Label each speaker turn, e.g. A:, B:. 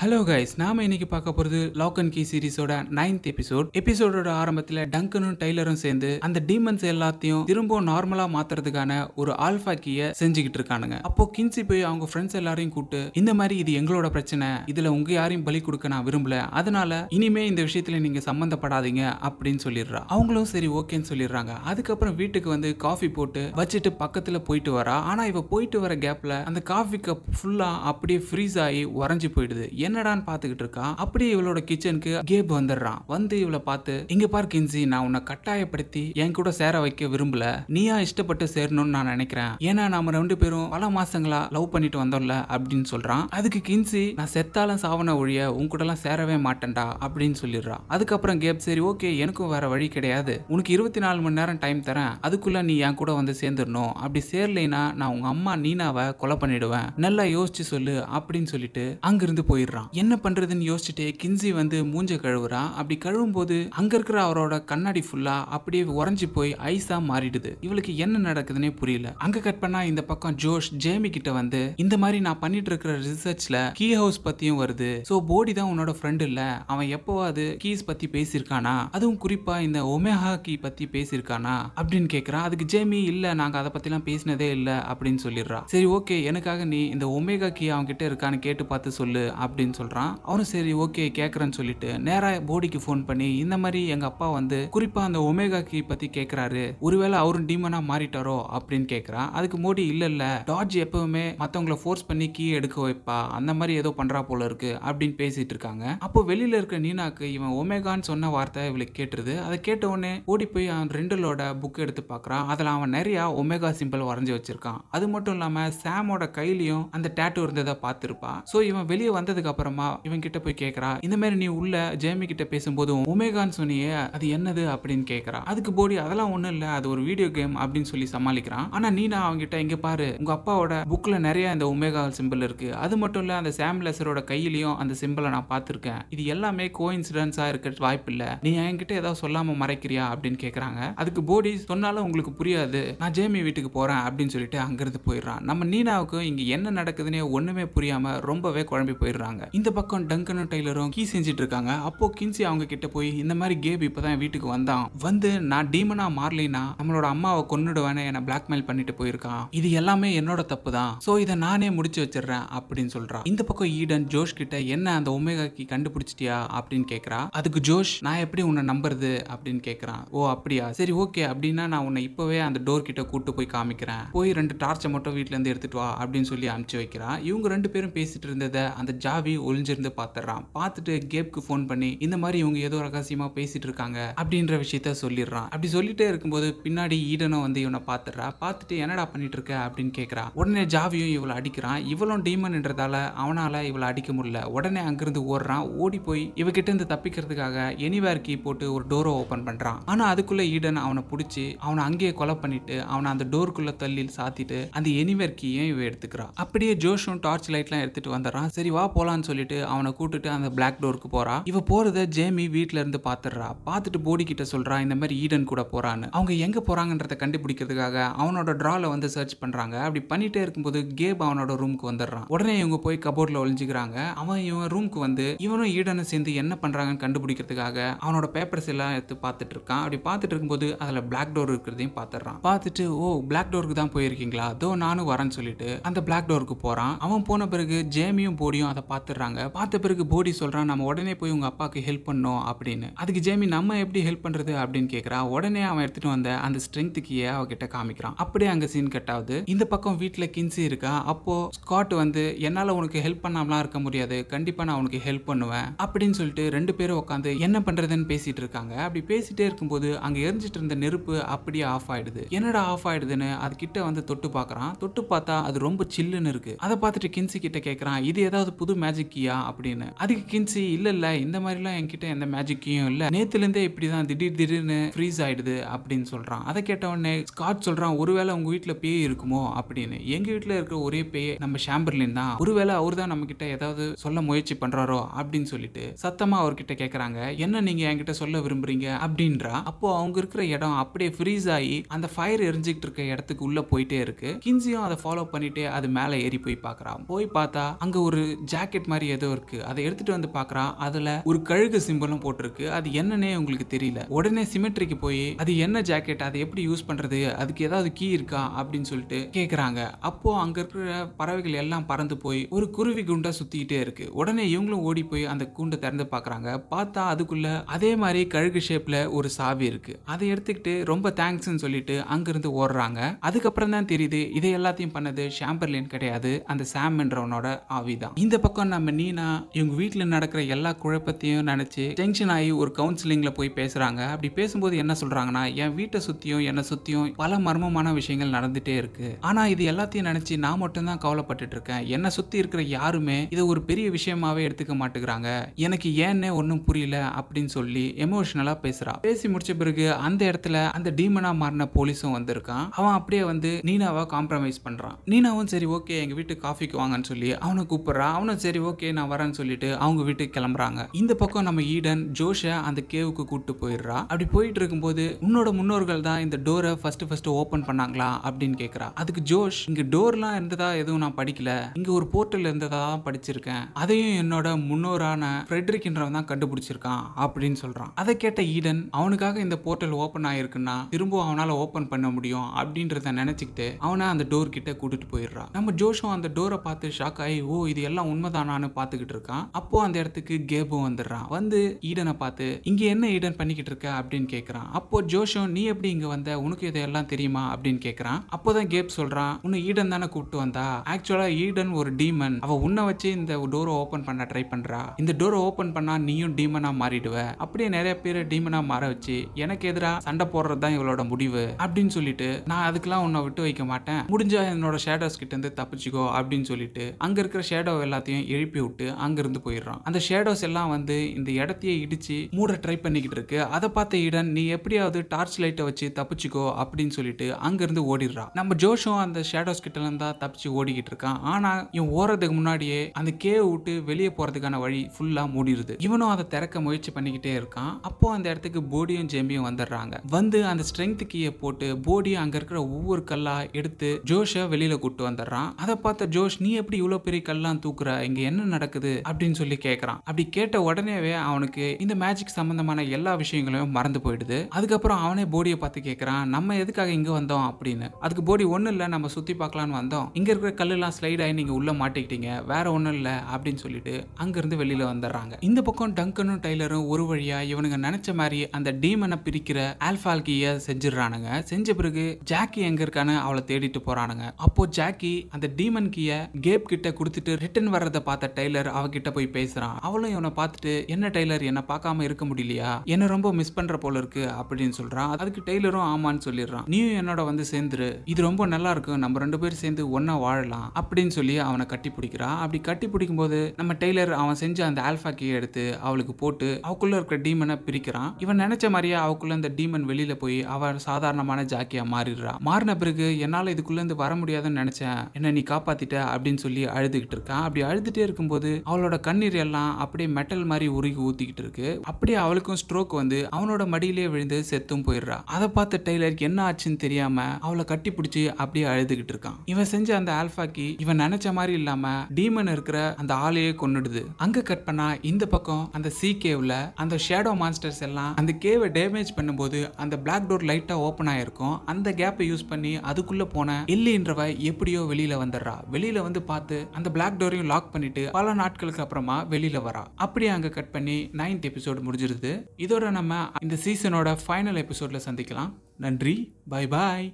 A: hello guys நாம இன்னைக்கு பார்க்க போகிறது லாக் அண்ட் கீ சீரிஸோட நைன்த் எபிசோட் எபிசோடோட ஆரம்பத்தில் டங்கனும் டெய்லரும் சேர்ந்து அந்த டீமன்ஸ் எல்லாத்தையும் திரும்ப நார்மலாக மாத்துறதுக்கான ஒரு ஆல்பா கீயை செஞ்சுக்கிட்டு இருக்கானுங்க அப்போ கிஞ்சி போய் அவங்க ஃப்ரெண்ட்ஸ் எல்லாரையும் கூப்பிட்டு இந்த மாதிரி இது எங்களோட பிரச்சனை இதில் உங்க யாரையும் பலி கொடுக்க நான் விரும்பல அதனால இனிமே இந்த விஷயத்துல நீங்க சம்மந்தப்படாதீங்க அப்படின்னு சொல்லிடுறா அவங்களும் சரி ஓகேன்னு சொல்லிடுறாங்க அதுக்கப்புறம் வீட்டுக்கு வந்து காஃபி போட்டு வச்சுட்டு பக்கத்தில் போயிட்டு வரா ஆனால் இவ போயிட்டு வர கேப்ல அந்த காஃபி கப் ஃபுல்லா அப்படியே ஃப்ரீஸ் ஆகி உறைஞ்சு போயிடுது என்னடான்னு பார்த்துக்கிட்டு இருக்கா அப்படியே இவளோட கிச்சனுக்கு கேப் வந்துடுறான் வந்து இவளை பார்த்து இங்க பார் கிஞ்சி நான் உன்னை கட்டாயப்படுத்தி என் கூட சேர வைக்க விரும்பல நீயா இஷ்டப்பட்டு சேரணும்னு நான் நினைக்கிறேன் ஏன்னா நம்ம ரெண்டு பேரும் பல மாசங்களா லவ் பண்ணிட்டு வந்தோம்ல அப்படின்னு சொல்றான் அதுக்கு கின்சி நான் செத்தாலும் சாவன ஒழிய உன் கூட எல்லாம் சேரவே மாட்டேன்டா அப்படின்னு சொல்லிடுறான் அதுக்கப்புறம் கேப் சரி ஓகே எனக்கும் வேற வழி கிடையாது உனக்கு இருபத்தி நாலு மணி நேரம் டைம் தரேன் அதுக்குள்ள நீ என் கூட வந்து சேர்ந்துடணும் அப்படி சேரலைனா நான் உங்க அம்மா நீனாவை கொலை பண்ணிடுவேன் நல்லா யோசிச்சு சொல்லு அப்படின்னு சொல்லிட்டு அங்கிருந்து போயிடுறான் சொல்றான் என்ன பண்றதுன்னு யோசிச்சுட்டு கின்சி வந்து மூஞ்ச கழுவுறா அப்படி கழுவும் போது அங்க இருக்கிற அவரோட கண்ணாடி ஃபுல்லா அப்படியே உறைஞ்சி போய் ஐஸா மாறிடுது இவளுக்கு என்ன நடக்குதுன்னே புரியல அங்க கட் பண்ணா இந்த பக்கம் ஜோஷ் ஜேமி கிட்ட வந்து இந்த மாதிரி நான் பண்ணிட்டு இருக்கிற ரிசர்ச்ல கீ ஹவுஸ் பத்தியும் வருது சோ போடி தான் உன்னோட ஃப்ரெண்ட் இல்ல அவன் எப்போவாது கீஸ் பத்தி பேசியிருக்கானா அதுவும் குறிப்பா இந்த ஒமேஹா கீ பத்தி பேசியிருக்கானா அப்படின்னு கேக்குறான் அதுக்கு ஜேமி இல்ல நாங்க அதை பத்தி எல்லாம் பேசினதே இல்ல அப்படின்னு சொல்லிடுறா சரி ஓகே எனக்காக நீ இந்த ஒமேகா கீ கிட்ட இருக்கான்னு கேட்டு பார்த்து சொல்லு அப்படின்னு அப்படின்னு சொல்கிறான் அவனும் சரி ஓகே கேட்குறேன்னு சொல்லிட்டு நேராக போடிக்கு ஃபோன் பண்ணி இந்த மாதிரி எங்கள் அப்பா வந்து குறிப்பாக அந்த ஒமேகா கீ பற்றி கேட்குறாரு ஒருவேளை அவரும் டீமனாக மாறிட்டாரோ அப்படின்னு கேட்குறான் அதுக்கு மோடி இல்லை இல்லை டாஜ் எப்பவுமே மற்றவங்கள ஃபோர்ஸ் பண்ணி கீ எடுக்க வைப்பா அந்த மாதிரி ஏதோ பண்ணுறா போல இருக்கு அப்படின்னு பேசிட்டு இருக்காங்க அப்போ வெளியில் இருக்க நீனாக்கு இவன் ஒமேகான்னு சொன்ன வார்த்தை இவளுக்கு கேட்டுருது அதை கேட்ட உடனே ஓடி போய் அவன் ரெண்டுலோட புக் எடுத்து பார்க்குறான் அதில் அவன் நிறையா ஒமேகா சிம்பிள் வரைஞ்சி வச்சிருக்கான் அது மட்டும் இல்லாமல் சாமோட கையிலையும் அந்த டேட்டு இருந்ததை பார்த்துருப்பான் ஸோ இவன் வெளியே வந்ததுக்கு அப்புறமா இவன் கிட்ட போய் கேக்குறா இந்த மாதிரி நீ உள்ள ஜேமி கிட்ட பேசும்போதும் உமேகான் சொன்னியே அது என்னது அப்படின்னு கேக்குறா அதுக்கு போடி அதெல்லாம் ஒண்ணும் இல்ல அது ஒரு வீடியோ கேம் அப்படின்னு சொல்லி சமாளிக்கிறான் ஆனா நீனா அவங்க கிட்ட இங்க பாரு உங்க அப்பாவோட புக்ல நிறைய இந்த உமேகா சிம்பிள் இருக்கு அது மட்டும் இல்ல அந்த சாம் லெசரோட கையிலயும் அந்த சிம்பிளை நான் பார்த்திருக்கேன் இது எல்லாமே கோ இன்சிடென்ஸா இருக்க வாய்ப்பு இல்ல நீ என்கிட்ட ஏதாவது சொல்லாம மறைக்கிறியா அப்படின்னு கேக்குறாங்க அதுக்கு போடி சொன்னாலும் உங்களுக்கு புரியாது நான் ஜேமி வீட்டுக்கு போறேன் அப்படின்னு சொல்லிட்டு அங்கிருந்து போயிடுறான் நம்ம நீனாவுக்கு இங்க என்ன நடக்குதுன்னே ஒண்ணுமே புரியாம ரொம்பவே குழம்பி போயிடுறாங்க இந்த பக்கம் டங்கனும் டெய்லரும் கீ செஞ்சுட்டு இருக்காங்க அப்போ கின்சி அவங்க கிட்ட போய் இந்த மாதிரி கேப் இப்பதான் வீட்டுக்கு வந்தான் வந்து நான் டீமனா மாறலினா நம்மளோட அம்மாவை கொன்னுடுவேன்னு என்ன பிளாக்மெயில் பண்ணிட்டு போயிருக்கான் இது எல்லாமே என்னோட தப்பு தான் சோ இதை நானே முடிச்சு வச்சிடறேன் அப்படின்னு சொல்றான் இந்த பக்கம் ஈடன் ஜோஷ் கிட்ட என்ன அந்த ஒமேகா கீ கண்டுபிடிச்சிட்டியா அப்படின்னு கேக்குறா அதுக்கு ஜோஷ் நான் எப்படி உன்னை நம்புறது அப்படின்னு கேக்குறான் ஓ அப்படியா சரி ஓகே அப்படின்னா நான் உன்னை இப்பவே அந்த டோர் கிட்ட கூட்டு போய் காமிக்கிறேன் போய் ரெண்டு டார்ச்சை மட்டும் வீட்டுல இருந்து எடுத்துட்டு வா அப்படின்னு சொல்லி அனுப்பிச்சு வைக்கிறான் இவங்க ரெண்டு பேரும் பேசிட்டு இருந்ததை அந்த ஜாவி ஒளிஞ்சிருந்து பார்த்துறான் பார்த்துட்டு கேப்க்கு ஃபோன் பண்ணி இந்த மாதிரி இவங்க ஏதோ ரகசியமாக பேசிட்டு இருக்காங்க அப்படின்ற விஷயத்த சொல்லிடுறான் அப்படி சொல்லிட்டே இருக்கும்போது பின்னாடி ஈடனும் வந்து இவனை பார்த்துடுறா பார்த்துட்டு என்னடா பண்ணிட்டு இருக்க அப்படின்னு கேட்குறா உடனே ஜாவியும் இவளை அடிக்கிறான் இவளும் டீமன்ன்றதால அவனால் இவளை அடிக்க முடியல உடனே அங்கிருந்து ஓடுறான் ஓடி போய் இவகிட்ட இருந்து தப்பிக்கிறதுக்காக எனிவேர் கீ போட்டு ஒரு டோரை ஓப்பன் பண்ணுறான் ஆனால் அதுக்குள்ளே ஈடன் அவனை பிடிச்சி அவனை அங்கேயே கொலை பண்ணிட்டு அவனை அந்த டோருக்குள்ளே தள்ளில் சாத்திட்டு அந்த எனிவேர் கீயும் இவ எடுத்துக்கிறான் அப்படியே ஜோஷும் டார்ச் லைட்லாம் எடுத்துட்டு வந்துடுறான் சரி வா போலான்னு சொல்லிட்டு அவனை கூட்டுட்டு அந்த பிளாக் டோருக்கு போறா இவ போறத ஜேமி வீட்டுல இருந்து பாத்துடுறா பார்த்துட்டு போடி கிட்ட சொல்றா இந்த மாதிரி ஈடன் கூட போறான்னு அவங்க எங்க போறாங்கன்றத கண்டுபிடிக்கிறதுக்காக அவனோட ட்ரால வந்து சர்ச் பண்றாங்க அப்படி பண்ணிட்டே இருக்கும்போது கேப் அவனோட ரூமுக்கு வந்துடுறான் உடனே இவங்க போய் கபோர்ட்ல ஒளிஞ்சுக்கிறாங்க அவன் இவன் ரூமுக்கு வந்து இவனும் ஈடனை சேர்ந்து என்ன பண்றாங்கன்னு கண்டுபிடிக்கிறதுக்காக அவனோட பேப்பர்ஸ் எல்லாம் எடுத்து பார்த்துட்டு இருக்கான் அப்படி பார்த்துட்டு இருக்கும்போது அதுல பிளாக் டோர் இருக்கிறதையும் பார்த்துடுறான் பார்த்துட்டு ஓ பிளாக் டோருக்கு தான் போயிருக்கீங்களா தோ நானும் வரேன்னு சொல்லிட்டு அந்த பிளாக் டோருக்கு போறான் அவன் போன பிறகு ஜேமியும் போடியும் அதை பார்த்து பார்த்துடுறாங்க பார்த்த பிறகு போடி சொல்கிறான் நம்ம உடனே போய் உங்கள் அப்பாவுக்கு ஹெல்ப் பண்ணோம் அப்படின்னு அதுக்கு ஜேமி நம்ம எப்படி ஹெல்ப் பண்ணுறது அப்படின்னு கேட்குறான் உடனே அவன் எடுத்துகிட்டு வந்த அந்த ஸ்ட்ரென்த் கீயை அவகிட்ட காமிக்கிறான் அப்படியே அங்கே சீன் கட் ஆகுது இந்த பக்கம் வீட்டில் கின்சி இருக்கா அப்போது ஸ்காட் வந்து என்னால் உனக்கு ஹெல்ப் பண்ணாமலாம் இருக்க முடியாது கண்டிப்பாக நான் உனக்கு ஹெல்ப் பண்ணுவேன் அப்படின்னு சொல்லிட்டு ரெண்டு பேரும் உட்காந்து என்ன பண்ணுறதுன்னு பேசிட்டு இருக்காங்க அப்படி பேசிகிட்டே இருக்கும்போது அங்கே எரிஞ்சிட்டு இருந்த நெருப்பு அப்படியே ஆஃப் ஆயிடுது என்னடா ஆஃப் ஆயிடுதுன்னு அது கிட்ட வந்து தொட்டு பார்க்குறான் தொட்டு பார்த்தா அது ரொம்ப சில்லுன்னு இருக்கு அதை பார்த்துட்டு கிஞ்சி கிட்ட கேட்குறான் இது ஏதாவது புது மேஜிக் மேஜிக்கியா அப்படின்னு அதுக்கு கிஞ்சி இல்ல இல்ல இந்த மாதிரிலாம் என்கிட்ட எந்த மேஜிக்கையும் இல்லை நேத்துல இப்படி தான் திடீர் திடீர்னு ஃப்ரீஸ் ஆயிடுது அப்படின்னு சொல்கிறான் அதை கேட்ட உடனே ஸ்காட் சொல்கிறான் ஒருவேளை உங்கள் வீட்டில் பேய் இருக்குமோ அப்படின்னு எங்கள் வீட்டில் இருக்கிற ஒரே பேய் நம்ம ஷாம்பர்லின் தான் ஒருவேளை அவர் தான் நம்ம கிட்ட ஏதாவது சொல்ல முயற்சி பண்றாரோ அப்படின்னு சொல்லிட்டு சத்தமாக அவர்கிட்ட கேட்குறாங்க என்ன நீங்கள் என்கிட்ட சொல்ல விரும்புறீங்க அப்படின்றா அப்போ அவங்க இருக்கிற இடம் அப்படியே ஃப்ரீஸ் ஆகி அந்த ஃபயர் எரிஞ்சுக்கிட்டு இருக்க இடத்துக்கு உள்ளே போயிட்டே இருக்கு கிஞ்சியும் அதை ஃபாலோ பண்ணிட்டு அது மேலே ஏறி போய் பார்க்குறான் போய் பார்த்தா அங்கே ஒரு ஜாக்கெட் மாதிரி ஏதோ இருக்கு அதை எடுத்துகிட்டு வந்து பாக்குறான் அதில் ஒரு கழுகு சிம்பிளும் போட்டிருக்கு அது என்னன்னே உங்களுக்கு தெரியல உடனே சிமெட்ரிக்கு போய் அது என்ன ஜாக்கெட் அதை எப்படி யூஸ் பண்ணுறது அதுக்கு ஏதாவது கீ இருக்கா அப்படின்னு சொல்லிட்டு கேட்குறாங்க அப்போது அங்கே இருக்கிற பறவைகள் எல்லாம் பறந்து போய் ஒரு குருவி குண்டா சுற்றிக்கிட்டே இருக்குது உடனே இவங்களும் ஓடி போய் அந்த கூண்டை திறந்து பார்க்குறாங்க பார்த்தா அதுக்குள்ளே அதே மாதிரி கழுகு ஷேப்பில் ஒரு சாவி இருக்குது அதை எடுத்துக்கிட்டு ரொம்ப தேங்க்ஸ் சொல்லிட்டு அங்கேருந்து ஓடுறாங்க அதுக்கப்புறம் தான் தெரியுது இதை எல்லாத்தையும் பண்ணது ஷாம்பர்லின் கிடையாது அந்த சாம்ன்றவனோட ஆவி தான் இந்த பக்கம் நம்ம நீனா இவங்க வீட்டில் நடக்கிற எல்லா குழப்பத்தையும் நினச்சி டென்ஷன் ஆகி ஒரு கவுன்சிலிங்கில் போய் பேசுகிறாங்க அப்படி பேசும்போது என்ன சொல்கிறாங்கன்னா என் வீட்டை சுற்றியும் என்னை சுற்றியும் பல மர்மமான விஷயங்கள் நடந்துகிட்டே இருக்குது ஆனால் இது எல்லாத்தையும் நினச்சி நான் மட்டும்தான் கவலைப்பட்டுட்டு இருக்கேன் என்னை சுற்றி இருக்கிற யாருமே இதை ஒரு பெரிய விஷயமாவே எடுத்துக்க மாட்டேங்கிறாங்க எனக்கு ஏன்னே ஒன்றும் புரியல அப்படின்னு சொல்லி எமோஷனலாக பேசுகிறான் பேசி முடிச்ச பிறகு அந்த இடத்துல அந்த டீமனாக மாறின போலீஸும் வந்திருக்கான் அவன் அப்படியே வந்து நீனாவை காம்ப்ரமைஸ் பண்ணுறான் நீனாவும் சரி ஓகே எங்கள் வீட்டு காஃபிக்கு வாங்கன்னு சொல்லி அவனை கூப்பிட்றான் அவனும் சரி ஓகே நான் வரேன்னு சொல்லிட்டு அவங்க வீட்டுக்கு கிளம்புறாங்க இந்த பக்கம் நம்ம ஈடன் ஜோஷை அந்த கேவுக்கு கூப்பிட்டு போயிடுறா அப்படி போயிட்டு இருக்கும்போது உன்னோட முன்னோர்கள் தான் இந்த டோரை ஃபர்ஸ்ட் ஃபர்ஸ்ட் ஓப்பன் பண்ணாங்களா அப்படின்னு கேட்குறா அதுக்கு ஜோஷ் இங்க டோர்லாம் இருந்ததா எதுவும் நான் படிக்கல இங்க ஒரு போர்ட்டல் இருந்ததா தான் படிச்சிருக்கேன் அதையும் என்னோட முன்னோரான ஃப்ரெட்ரிக்ன்றவன் தான் கண்டுபிடிச்சிருக்கான் அப்படின்னு சொல்றான் அதை கேட்ட ஈடன் அவனுக்காக இந்த போர்ட்டல் ஓப்பன் ஆயிருக்குன்னா திரும்பவும் அவனால ஓப்பன் பண்ண முடியும் அப்படின்றத நினைச்சுக்கிட்டு அவனை அந்த டோர் கிட்ட கூட்டிட்டு போயிடுறான் நம்ம ஜோஷும் அந்த டோரை பார்த்து ஷாக் ஆகி ஓ இது எல்லாம் உண்மைதானா ஷானு பார்த்துக்கிட்டு இருக்கான் அப்போ அந்த இடத்துக்கு கேபு வந்துடுறான் வந்து ஈடனை பார்த்து இங்க என்ன ஈடன் பண்ணிக்கிட்டு இருக்க அப்படின்னு கேட்கறான் அப்போ ஜோஷோ நீ எப்படி இங்க வந்த உனக்கு இதெல்லாம் தெரியுமா அப்படின்னு கேட்கறான் அப்போதான் கேப் சொல்றான் உன்னை ஈடன் தானே கூப்பிட்டு வந்தா ஆக்சுவலா ஈடன் ஒரு டீமன் அவ உன்னை வச்சு இந்த டோரை ஓபன் பண்ண ட்ரை பண்றா இந்த டோரை ஓபன் பண்ணா நீயும் டீமனா மாறிடுவ அப்படியே நிறைய பேர் டீமனா மாற வச்சு எனக்கு எதிராக சண்டை போடுறது தான் இவளோட முடிவு அப்படின்னு சொல்லிட்டு நான் அதுக்கெல்லாம் உன்னை விட்டு வைக்க மாட்டேன் முடிஞ்சால் என்னோட ஷேடோஸ் கிட்ட இருந்து தப்பிச்சுக்கோ அப்படின்னு சொல்லிட்டு அங்க இருக்கிற ஷேடோ எல்லாத்தையும் எழுப்பி எழுப்பி விட்டு அங்கேருந்து போயிடுறான் அந்த ஷேடோஸ் எல்லாம் வந்து இந்த இடத்தையே இடிச்சு மூட ட்ரை பண்ணிக்கிட்டு இருக்கு அதை பார்த்த இடன் நீ எப்படியாவது டார்ச் லைட்டை வச்சு தப்பிச்சுக்கோ அப்படின்னு சொல்லிட்டு அங்கேருந்து ஓடிடுறான் நம்ம ஜோஷும் அந்த ஷேடோஸ் கிட்ட இருந்தா தப்பிச்சு ஓடிக்கிட்டு இருக்கான் ஆனால் இவன் ஓடுறதுக்கு முன்னாடியே அந்த கே விட்டு வெளியே போகிறதுக்கான வழி ஃபுல்லாக மூடிடுது இவனும் அதை திறக்க முயற்சி பண்ணிக்கிட்டே இருக்கான் அப்போ அந்த இடத்துக்கு போடியும் ஜேம்பியும் வந்துடுறாங்க வந்து அந்த ஸ்ட்ரென்த் கீயை போட்டு போடி அங்கே இருக்கிற ஒவ்வொரு கல்லா எடுத்து ஜோஷை வெளியில் கூப்பிட்டு வந்துடுறான் அதை பார்த்த ஜோஷ் நீ எப்படி இவ்வளோ பெரிய கல்லாம் தூக்குற இங்க என்ன என்ன நடக்குது அப்படின்னு சொல்லி கேட்கறான் அப்படி கேட்ட உடனேவே அவனுக்கு இந்த மேஜிக் சம்பந்தமான எல்லா விஷயங்களையும் மறந்து போயிடுது அதுக்கப்புறம் அவனே போடியை பார்த்து கேட்கறான் நம்ம எதுக்காக இங்க வந்தோம் அப்படின்னு அதுக்கு போடி ஒன்றும் இல்லை நம்ம சுற்றி பார்க்கலான்னு வந்தோம் இங்க இருக்கிற கல்லுலாம் ஸ்லைட் ஆகி நீங்க உள்ள மாட்டிக்கிட்டீங்க வேற ஒன்றும் இல்லை அப்படின்னு சொல்லிட்டு அங்கிருந்து வெளியில வந்துடுறாங்க இந்த பக்கம் டங்கனும் டைலரும் ஒரு வழியா இவனுங்க நினச்ச மாதிரி அந்த டீமனை பிரிக்கிற ஆல்பால்கிய செஞ்சிடறானுங்க செஞ்ச பிறகு ஜாக்கி எங்க இருக்கான்னு அவளை தேடிட்டு போறானுங்க அப்போ ஜாக்கி அந்த டீமன் கிய கேப் கிட்ட கொடுத்துட்டு ரிட்டர்ன் வர்றதை பார்த்து பார்த்த டெய்லர் அவகிட்ட போய் பேசுறான் அவளும் இவனை பார்த்துட்டு என்ன டெய்லர் என்ன பார்க்காம இருக்க முடியலையா என்ன ரொம்ப மிஸ் பண்ற போல இருக்கு அப்படின்னு சொல்றான் அதுக்கு டெய்லரும் ஆமான்னு சொல்லிடுறான் நீயும் என்னோட வந்து சேர்ந்துரு இது ரொம்ப நல்லா இருக்கும் நம்ம ரெண்டு பேரும் சேர்ந்து ஒன்னா வாழலாம் அப்படின்னு சொல்லி அவனை கட்டி பிடிக்கிறான் அப்படி கட்டி பிடிக்கும் போது நம்ம டெய்லர் அவன் செஞ்ச அந்த ஆல்பா கீ எடுத்து அவளுக்கு போட்டு அவக்குள்ள இருக்கிற டீமனை பிரிக்கிறான் இவன் நினைச்ச மாதிரியே அவக்குள்ள அந்த டீமன் வெளியில போய் அவன் சாதாரணமான ஜாக்கியா மாறிடுறான் மாறின பிறகு என்னால இதுக்குள்ள இருந்து வர முடியாதுன்னு நினைச்சேன் என்ன நீ காப்பாத்திட்ட அப்படின்னு சொல்லி அழுதுகிட்டு இருக்கான் அப்படி அழுதுட்டே இருக்கும்போது அவளோட கண்ணீர் எல்லாம் அப்படியே மெட்டல் மாதிரி உருகி ஊத்திக்கிட்டு இருக்கு அப்படியே அவளுக்கும் ஸ்ட்ரோக் வந்து அவனோட மடியிலேயே விழுந்து செத்தும் போயிடுறா அதை பார்த்த டெய்லர் என்ன ஆச்சுன்னு தெரியாம அவளை கட்டி பிடிச்சி அப்படியே அழுதுகிட்டு இருக்கான் இவன் செஞ்ச அந்த ஆல்பாக்கி இவன் நினைச்ச மாதிரி இல்லாம டீமன் இருக்கிற அந்த ஆளையே கொண்டுடுது அங்க கட் பண்ணா இந்த பக்கம் அந்த சி கேவ்ல அந்த ஷேடோ மான்ஸ்டர்ஸ் எல்லாம் அந்த கேவை டேமேஜ் பண்ணும்போது அந்த பிளாக் டோர் லைட்டா ஓப்பன் ஆயிருக்கும் அந்த கேப்பை யூஸ் பண்ணி அதுக்குள்ள போன இல்லின்றவ எப்படியோ வெளியில வந்துடுறா வெளியில வந்து பார்த்து அந்த பிளாக் டோரையும் லாக் பண்ணிட்டு பண்ணிட்டு பல நாட்களுக்கு அப்புறமா வெளியில வரா அப்படியே அங்க கட் பண்ணி நைன்த் எபிசோடு முடிஞ்சிருது இதோட நம்ம இந்த சீசனோட ஃபைனல் எபிசோட்ல சந்திக்கலாம் நன்றி பாய் பாய்